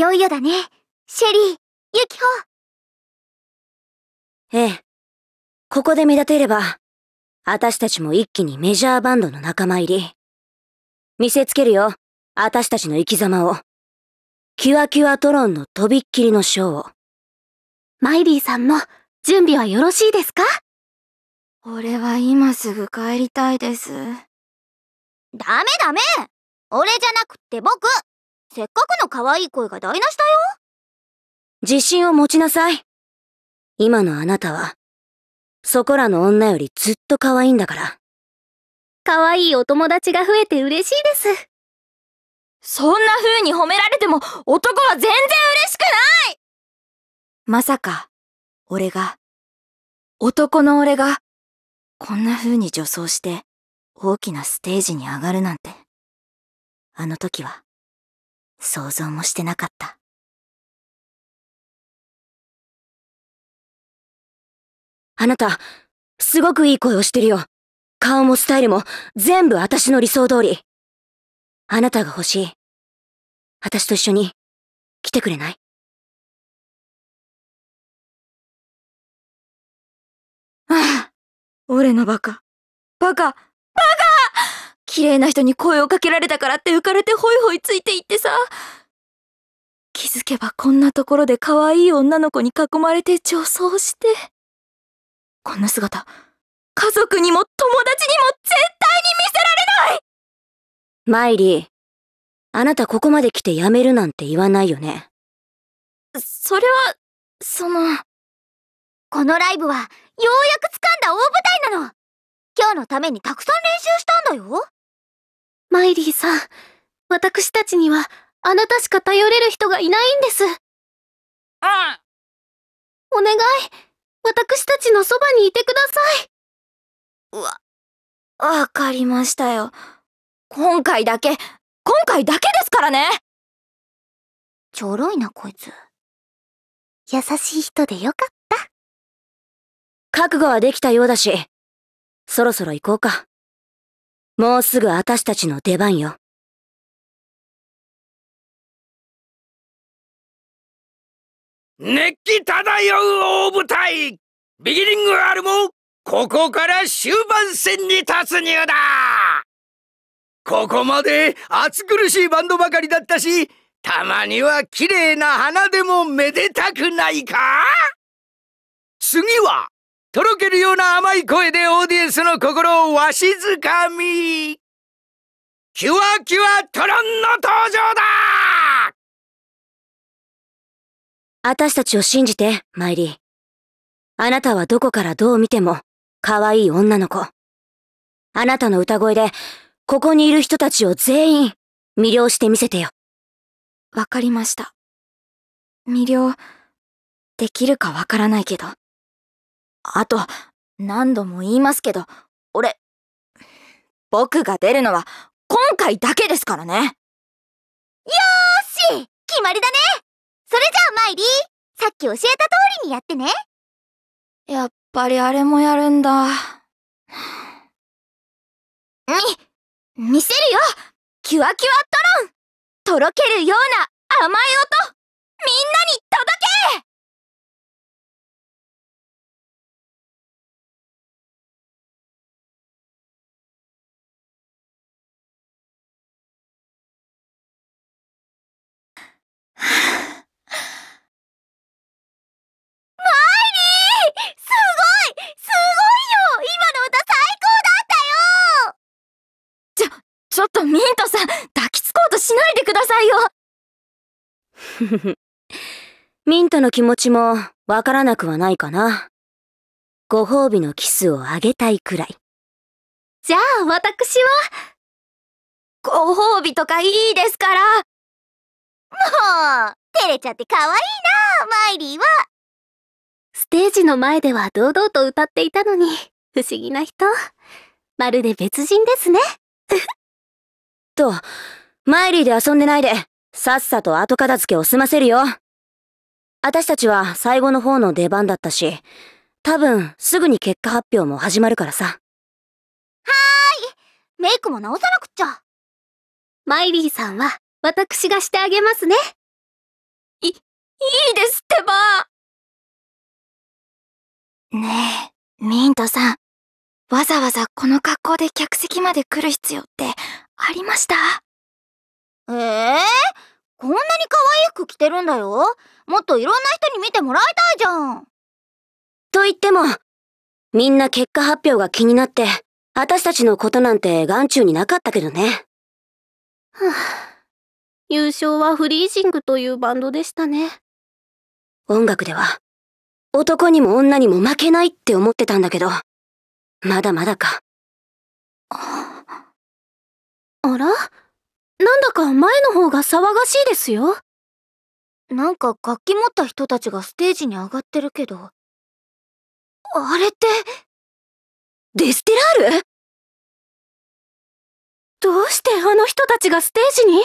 よいよだね、シェリー、ユキホええ。ここで目立てれば、私たちも一気にメジャーバンドの仲間入り。見せつけるよ、私たちの生き様を。キュアキュアトロンのとびっきりのショーを。マイリーさんも準備はよろしいですか俺は今すぐ帰りたいです。ダメダメ俺じゃなくって僕せっかくの可愛い声が台無しだよ自信を持ちなさい。今のあなたは、そこらの女よりずっと可愛いんだから。可愛いお友達が増えて嬉しいです。そんな風に褒められても男は全然嬉しくないまさか、俺が、男の俺が、こんな風に女装して大きなステージに上がるなんて。あの時は、想像もしてなかった。あなた、すごくいい声をしてるよ。顔もスタイルも全部私の理想通り。あなたが欲しい。私と一緒に来てくれないああ、俺のバカ。バカ綺麗な人に声をかけられたからって浮かれてホイホイついていってさ。気づけばこんなところで可愛い女の子に囲まれて女装して。こんな姿、家族にも友達にも絶対に見せられないマイリー、あなたここまで来て辞めるなんて言わないよね。それは、その、このライブはようやく掴んだ大舞台なの今日のためにたくさん練習したんだよマイリーさん、私たちには、あなたしか頼れる人がいないんです。うん。お願い、私たちのそばにいてください。わ、わかりましたよ。今回だけ、今回だけですからねちょろいなこいつ。優しい人でよかった。覚悟はできたようだし、そろそろ行こうか。もうすぐ私たちの出番よ。熱気漂う大舞台ビギニングアルもここから終盤戦に突入だここまで暑苦しいバンドばかりだったしたまには綺麗な花でもめでたくないか次はとろけるような甘い声でオーディエンスの心をわしづかみキュアキュアトロンの登場だ私たちを信じて、マイリー。あなたはどこからどう見ても、可愛い女の子。あなたの歌声で、ここにいる人たちを全員、魅了してみせてよ。わかりました。魅了、できるかわからないけど。あと、何度も言いますけど、俺、僕が出るのは今回だけですからね。よーし決まりだねそれじゃあマイリー、さっき教えた通りにやってね。やっぱりあれもやるんだ。み、見せるよキュアキュアトロンとろけるような甘い音みんなに届けちょっとミントさん、抱きつこうとしないでくださいよ。ふふ。ミントの気持ちもわからなくはないかな。ご褒美のキスをあげたいくらい。じゃあ私は、ご褒美とかいいですから。もう、照れちゃって可愛いな、マイリーは。ステージの前では堂々と歌っていたのに、不思議な人。まるで別人ですね。と、マイリーで遊んでないで、さっさと後片付けを済ませるよ。私たちは最後の方の出番だったし、多分すぐに結果発表も始まるからさ。はーいメイクも直さなくっちゃマイリーさんは私がしてあげますね。い、いいですってばねえ、ミントさん。わざわざこの格好で客席まで来る必要ってありました。ええー、こんなに可愛い服着てるんだよ。もっといろんな人に見てもらいたいじゃん。と言っても、みんな結果発表が気になって、あたしたちのことなんて眼中になかったけどね。はぁ、あ、優勝はフリージングというバンドでしたね。音楽では、男にも女にも負けないって思ってたんだけど、まだまだか。あらなんだか前の方が騒がしいですよ。なんか楽器持った人たちがステージに上がってるけど。あれって、デステラールどうしてあの人たちがステージに